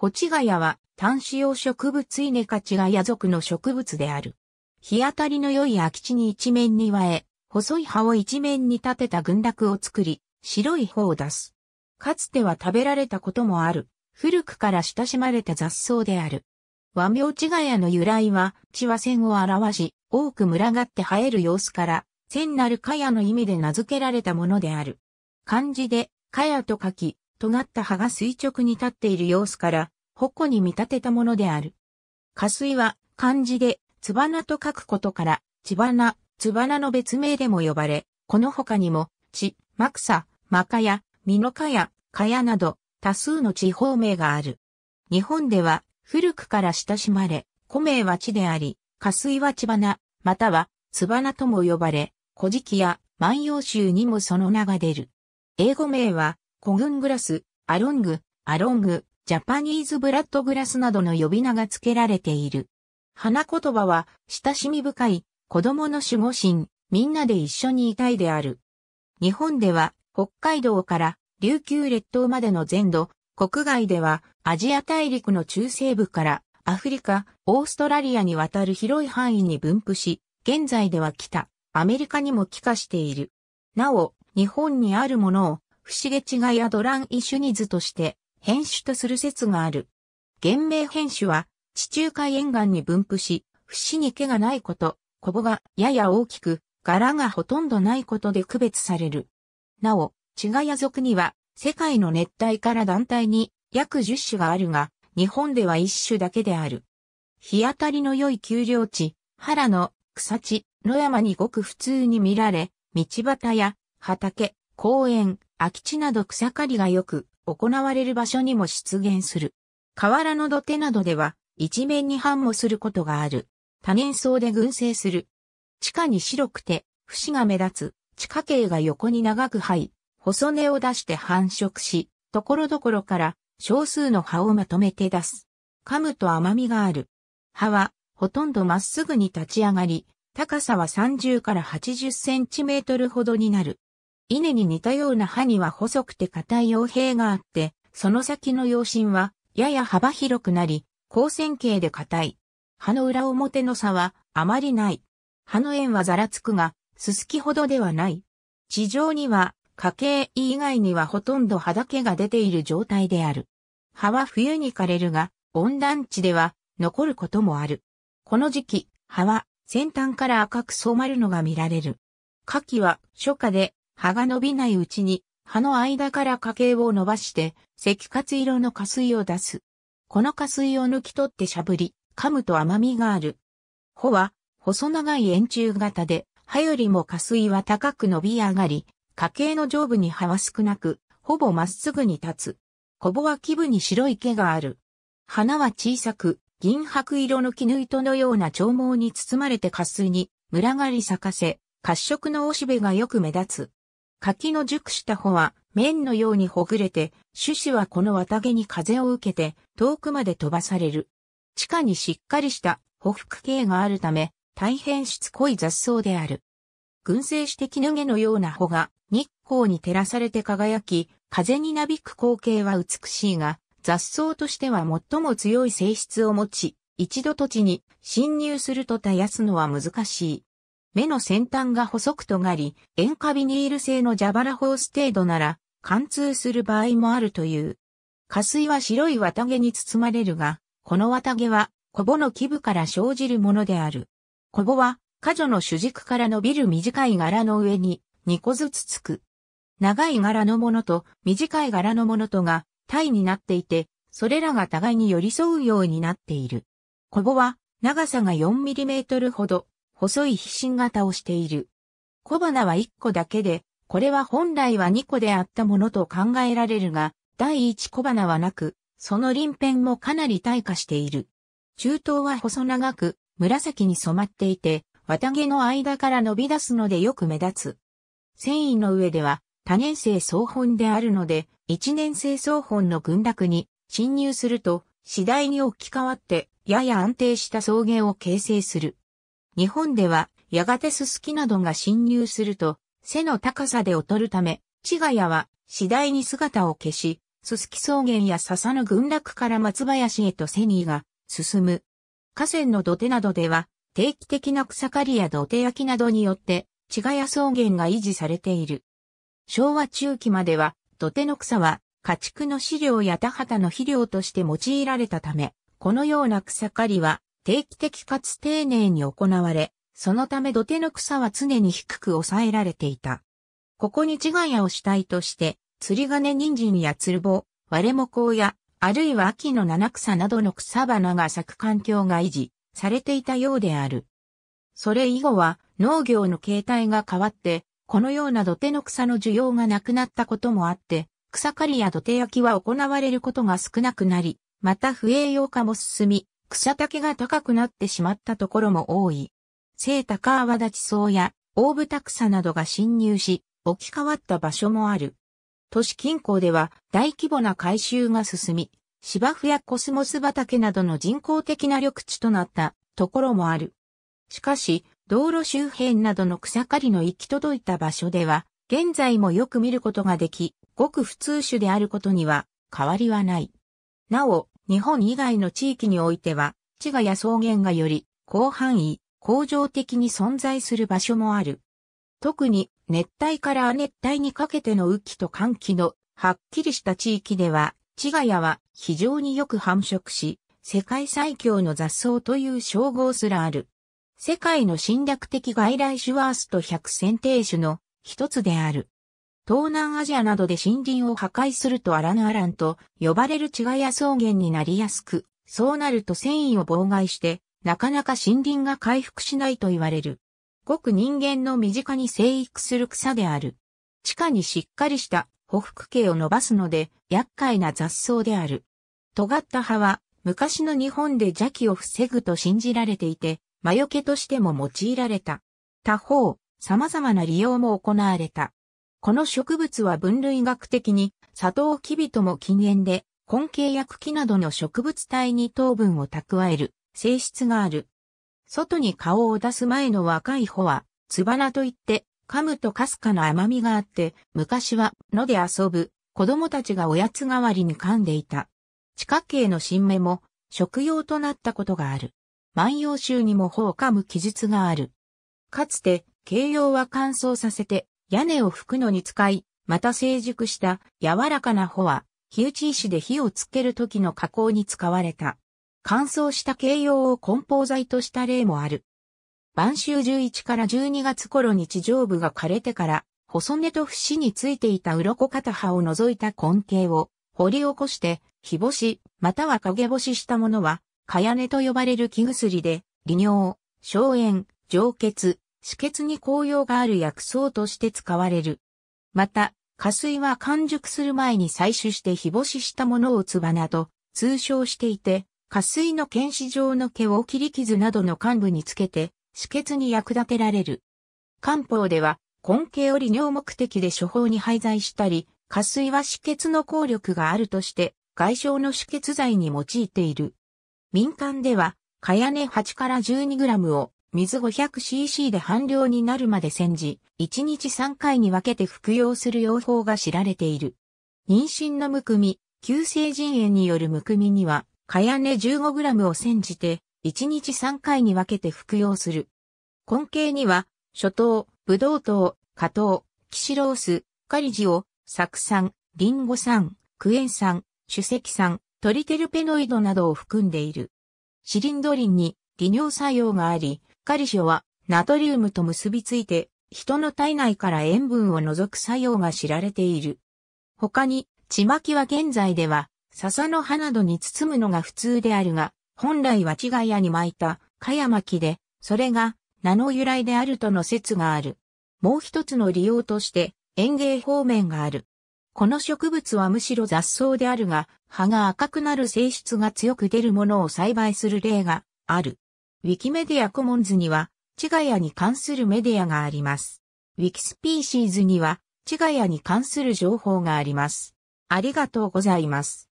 ホチガヤは単子葉植物イネカチガヤ属の植物である。日当たりの良い空き地に一面に植え、細い葉を一面に立てた群落を作り、白い方を出す。かつては食べられたこともある。古くから親しまれた雑草である。和名チガヤの由来は、地は線を表し、多く群がって生える様子から、線なるカヤの意味で名付けられたものである。漢字で、カヤと書き、尖った葉が垂直に立っている様子から、矛に見立てたものである。花水は漢字で、つばなと書くことから、ばな、つばなの別名でも呼ばれ、この他にも、ち、まくさ、まかや、みのかや、かやなど、多数の地方名がある。日本では、古くから親しまれ、古名は地であり、花水はばな、または、つばなとも呼ばれ、古事記や万葉集にもその名が出る。英語名は、コグングラス、アロング、アロング、ジャパニーズブラッドグラスなどの呼び名が付けられている。花言葉は、親しみ深い、子供の守護神、みんなで一緒にいたいである。日本では、北海道から琉球列島までの全土、国外では、アジア大陸の中西部から、アフリカ、オーストラリアにわたる広い範囲に分布し、現在では北、アメリカにも帰化している。なお、日本にあるものを不思議違いやドラン・イシュニズとして、変種とする説がある。原名変種は、地中海沿岸に分布し、不死に毛がないこと、コボがやや大きく、柄がほとんどないことで区別される。なお、チガヤ族には、世界の熱帯から団体に約10種があるが、日本では1種だけである。日当たりの良い丘陵地、原の草地、野山にごく普通に見られ、道端や畑、公園、空き地など草刈りがよく行われる場所にも出現する。河原の土手などでは一面に繁茂することがある。多年草で群生する。地下に白くて、節が目立つ、地下茎が横に長く生え、細根を出して繁殖し、ところどころから少数の葉をまとめて出す。噛むと甘みがある。葉はほとんどまっすぐに立ち上がり、高さは30から80センチメートルほどになる。稲に似たような葉には細くて硬い傭兵があって、その先の葉身はやや幅広くなり、光線形で硬い。葉の裏表の差はあまりない。葉の円はざらつくが、すすきほどではない。地上には、家系以外にはほとんど葉だけが出ている状態である。葉は冬に枯れるが、温暖地では残ることもある。この時期、葉は先端から赤く染まるのが見られる。夏季は初夏で葉が伸びないうちに、葉の間から花茎を伸ばして、赤活色の花水を出す。この花水を抜き取ってしゃぶり、噛むと甘みがある。穂は、細長い円柱型で、葉よりも花水は高く伸び上がり、花茎の上部に葉は少なく、ほぼまっすぐに立つ。こぼは基部に白い毛がある。花は小さく、銀白色の絹糸のような長毛に包まれて花水に、群がり咲かせ、褐色のおしべがよく目立つ。柿の熟した穂は麺のようにほぐれて、種子はこの綿毛に風を受けて遠くまで飛ばされる。地下にしっかりしたほふく系があるため、大変しつこい雑草である。群生してぬ毛のような穂が日光に照らされて輝き、風になびく光景は美しいが、雑草としては最も強い性質を持ち、一度土地に侵入すると絶やすのは難しい。目の先端が細く尖り、塩化ビニール製の蛇腹ホース程度なら、貫通する場合もあるという。下水は白い綿毛に包まれるが、この綿毛は、コボの基部から生じるものである。コボは、果女の主軸から伸びる短い柄の上に、2個ずつつく。長い柄のものと短い柄のものとが体になっていて、それらが互いに寄り添うようになっている。コボは長さが4トルほど、細い皮疹型をしている。小花は1個だけで、これは本来は2個であったものと考えられるが、第1小花はなく、その鱗片もかなり退化している。中東は細長く、紫に染まっていて、綿毛の間から伸び出すのでよく目立つ。繊維の上では多年生総本であるので、一年生総本の群落に侵入すると次第に置き換わってやや安定した草原を形成する。日本ではやがてススキなどが侵入すると背の高さで劣るため、千ガ谷は次第に姿を消し、ススキ草原や笹の群落から松林へとセニーが進む。河川の土手などでは定期的な草刈りや土手焼きなどによって千ガ谷草原が維持されている。昭和中期までは土手の草は家畜の飼料や田畑の肥料として用いられたため、このような草刈りは定期的かつ丁寧に行われ、そのため土手の草は常に低く抑えられていた。ここに自害を主体として、釣り金人参や鶴棒、割れもこや、あるいは秋の七草などの草花が咲く環境が維持されていたようである。それ以後は農業の形態が変わって、このような土手の草の需要がなくなったこともあって、草刈りや土手焼きは行われることが少なくなり、また不栄養化も進み、草丈が高くなってしまったところも多い。聖高泡立草や大豚草などが侵入し、置き換わった場所もある。都市近郊では大規模な改修が進み、芝生やコスモス畑などの人工的な緑地となったところもある。しかし、道路周辺などの草刈りの行き届いた場所では、現在もよく見ることができ、ごく普通種であることには変わりはない。なお、日本以外の地域においては、地賀や草原がより、広範囲、恒常的に存在する場所もある。特に、熱帯から亜熱帯にかけての雨季と寒季の、はっきりした地域では、地賀やは非常によく繁殖し、世界最強の雑草という称号すらある。世界の侵略的外来種ワースト100選定種の一つである。東南アジアなどで森林を破壊するとアラヌアランと呼ばれる違いや草原になりやすく、そうなると繊維を妨害して、なかなか森林が回復しないと言われる。ごく人間の身近に生育する草である。地下にしっかりした匍匐系を伸ばすので厄介な雑草である。尖った葉は昔の日本で邪気を防ぐと信じられていて、魔除けとしても用いられた。他方、様々な利用も行われた。この植物は分類学的に、サトウキビとも禁煙で、根茎薬茎などの植物体に糖分を蓄える性質がある。外に顔を出す前の若い穂は、つばなといって、噛むとかすかな甘みがあって、昔は野で遊ぶ子供たちがおやつ代わりに噛んでいた。地下茎の新芽も食用となったことがある。万葉集にも穂を噛む記述がある。かつて、形容は乾燥させて、屋根を拭くのに使い、また成熟した柔らかな穂は、火打ち石で火をつける時の加工に使われた。乾燥した形容を梱包材とした例もある。晩秋11から12月頃に地上部が枯れてから、細根と節についていた鱗片葉を除いた根茎を掘り起こして、日干し、または陰干ししたものは、かやねと呼ばれる木薬で、利尿、消炎、上血、止血に効用がある薬草として使われる。また、下水は完熟する前に採取して日干ししたものをつばなど、通称していて、下水の検視状の毛を切り傷などの幹部につけて、止血に役立てられる。漢方では、根茎を利尿目的で処方に廃材したり、下水は止血の効力があるとして、外傷の止血剤に用いている。民間では、かやね8から 12g を水 500cc で半量になるまで煎じ、1日3回に分けて服用する用法が知られている。妊娠のむくみ、急性腎炎によるむくみには、かやね 15g を煎じて、1日3回に分けて服用する。根茎には、諸糖、ブドウ糖、果糖、キシロース、カリジオ、酢酸、リンゴ酸、クエン酸、主石酸、トリテルペノイドなどを含んでいる。シリンドリンに利尿作用があり、カリ塩はナトリウムと結びついて、人の体内から塩分を除く作用が知られている。他に、ちまきは現在では、笹の葉などに包むのが普通であるが、本来は違い屋に巻いた、かや巻きで、それが、名の由来であるとの説がある。もう一つの利用として、園芸方面がある。この植物はむしろ雑草であるが、葉が赤くなる性質が強く出るものを栽培する例がある。ウィキメディアコモンズには、チガヤに関するメディアがあります。ウィキスピーシーズには、チガヤに関する情報があります。ありがとうございます。